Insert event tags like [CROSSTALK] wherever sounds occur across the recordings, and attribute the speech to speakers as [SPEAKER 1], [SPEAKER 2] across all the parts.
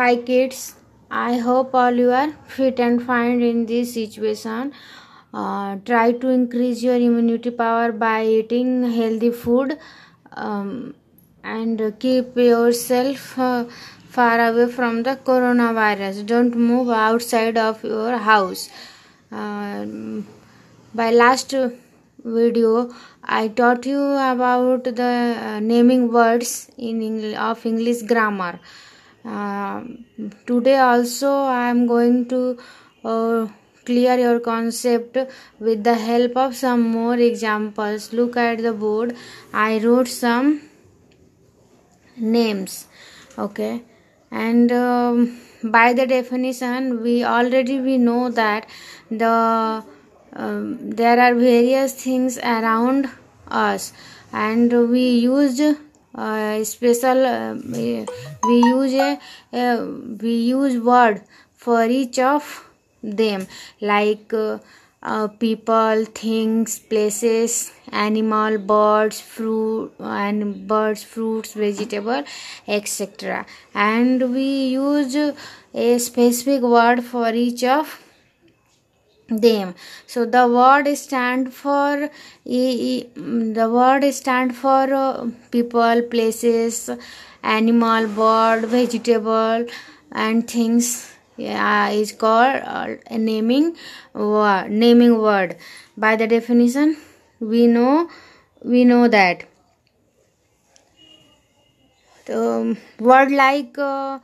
[SPEAKER 1] Hi kids, I hope all you are fit and fine in this situation. Uh, try to increase your immunity power by eating healthy food um, and keep yourself uh, far away from the coronavirus. Don't move outside of your house. Uh, by last video i taught you about the uh, naming words in of english grammar uh, today also i am going to uh, clear your concept with the help of some more examples look at the board i wrote some names okay and um, by the definition we already we know that the um, there are various things around us and we used uh, special uh, um, we, we use a we use word for each of them like uh, uh, people things places animal birds fruit and birds fruits vegetable etc and we use a specific word for each of them so the word stand for the word stand for uh, people places animal bird vegetable and things yeah, is called uh, naming word naming word by the definition we know we know that the word like uh,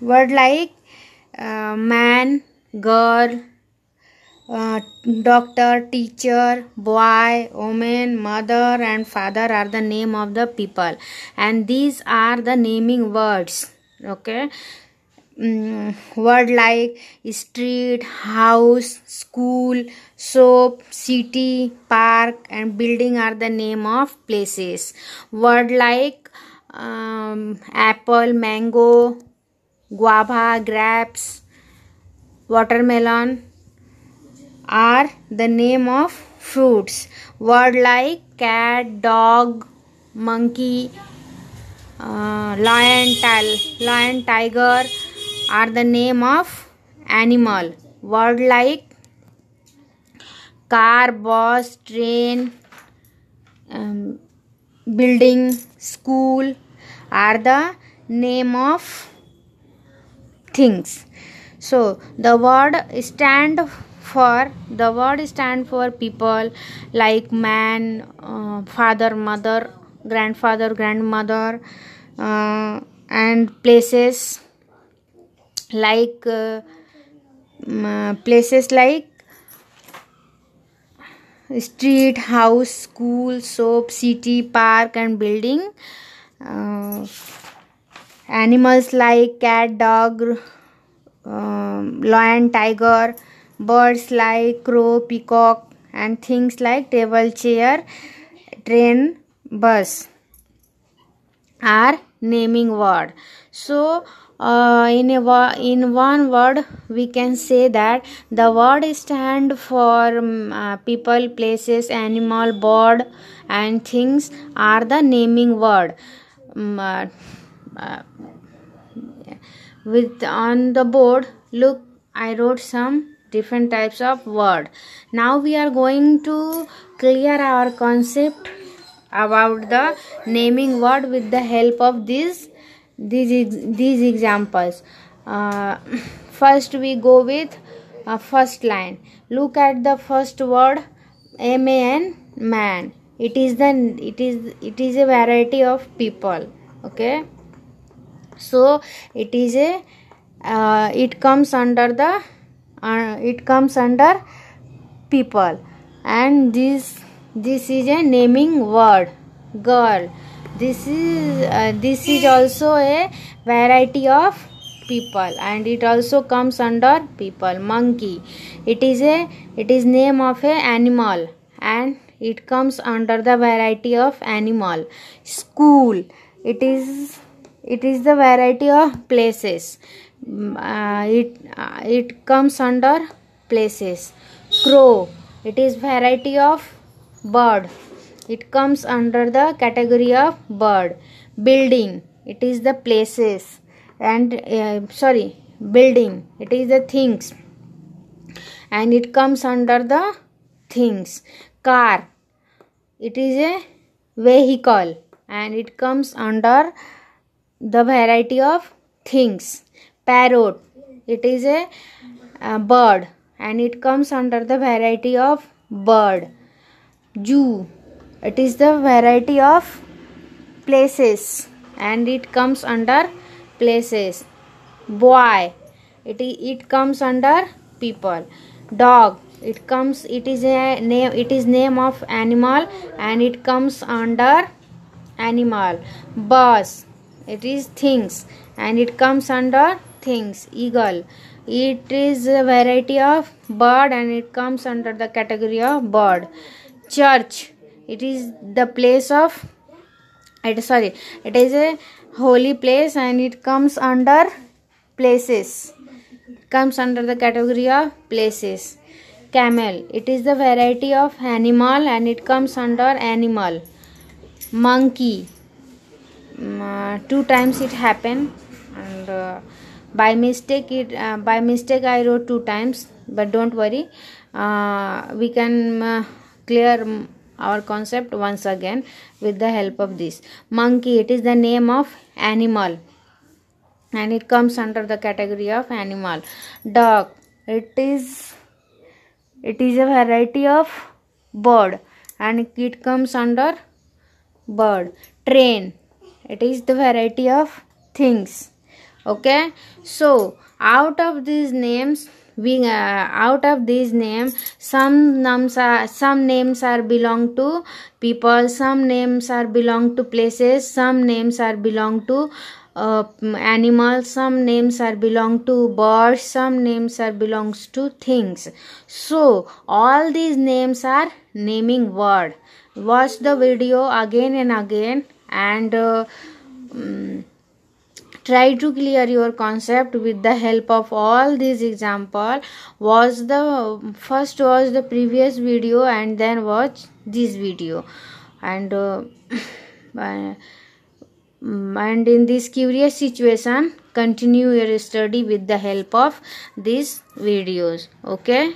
[SPEAKER 1] word like uh, man girl uh, doctor, teacher, boy, woman, mother, and father are the name of the people, and these are the naming words. Okay, mm, word like street, house, school, soap, city, park, and building are the name of places. Word like um, apple, mango, guava, grapes, watermelon are the name of fruits. Word like cat, dog, monkey, uh, lion, lion, tiger are the name of animal. Word like car, bus, train, um, building, school are the name of things. So the word stand for the word stand for people like man uh, father mother grandfather grandmother uh, and places like uh, mm, uh places like street house school soap city park and building uh, animals like cat dog um, lion tiger birds like crow peacock and things like table chair train bus are naming word so uh, in a in one word we can say that the word stand for um, uh, people places animal bird and things are the naming word um, uh, uh with on the board look i wrote some different types of word now we are going to clear our concept about the naming word with the help of these these these examples uh, [CLEARS THROAT] first we go with uh, first line look at the first word m a n man it is the it is it is a variety of people okay so it is a uh, it comes under the uh, it comes under people and this this is a naming word girl this is uh, this is also a variety of people and it also comes under people monkey it is a it is name of a animal and it comes under the variety of animal school it is it is the variety of places uh, it uh, it comes under places crow it is variety of bird it comes under the category of bird building it is the places and uh, sorry building it is the things and it comes under the things car it is a vehicle and it comes under the variety of things parrot it is a, uh, bird and it comes under the variety of bird Jew, it is the variety of places and it comes under places boy it it comes under people dog it comes it is a name it is name of animal and it comes under animal bus it is things and it comes under things eagle it is a variety of bird and it comes under the category of bird church it is the place of it sorry it is a holy place and it comes under places comes under the category of places camel it is the variety of animal and it comes under animal monkey mm, uh, two times it happened and uh, by mistake it uh, by mistake i wrote two times but don't worry uh, we can uh, clear our concept once again with the help of this monkey it is the name of animal and it comes under the category of animal dog it is it is a variety of bird and it comes under bird train it is the variety of things okay so out of these names we uh, out of these names some names are some names are belong to people some names are belong to places some names are belong to uh, animals some names are belong to birds some names are belongs to things so all these names are naming word watch the video again and again and uh, um, try to clear your concept with the help of all these example watch the first watch the previous video and then watch this video and uh, [LAUGHS] uh mm, and in this curious situation continue your study with the help of these videos okay